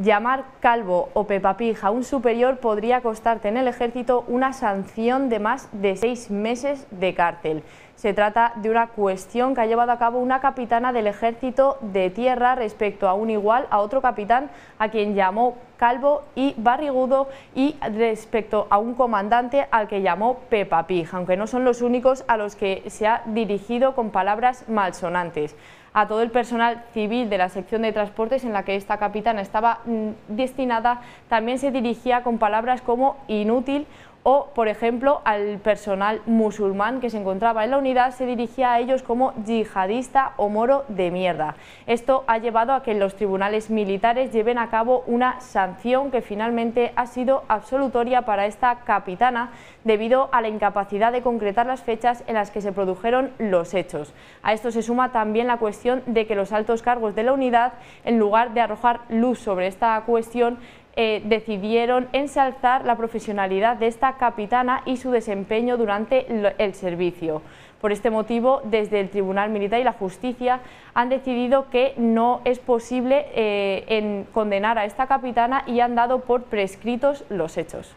Llamar calvo o pepapija a un superior podría costarte en el ejército una sanción de más de seis meses de cárcel. Se trata de una cuestión que ha llevado a cabo una capitana del ejército de tierra respecto a un igual a otro capitán a quien llamó calvo y barrigudo y respecto a un comandante al que llamó Pepapija, aunque no son los únicos a los que se ha dirigido con palabras malsonantes a todo el personal civil de la sección de transportes en la que esta capitana estaba mm, destinada, también se dirigía con palabras como inútil o, por ejemplo, al personal musulmán que se encontraba en la unidad se dirigía a ellos como yihadista o moro de mierda. Esto ha llevado a que los tribunales militares lleven a cabo una sanción que finalmente ha sido absolutoria para esta capitana debido a la incapacidad de concretar las fechas en las que se produjeron los hechos. A esto se suma también la cuestión de que los altos cargos de la unidad, en lugar de arrojar luz sobre esta cuestión, eh, decidieron ensalzar la profesionalidad de esta capitana y su desempeño durante el servicio. Por este motivo, desde el Tribunal Militar y la Justicia han decidido que no es posible eh, condenar a esta capitana y han dado por prescritos los hechos.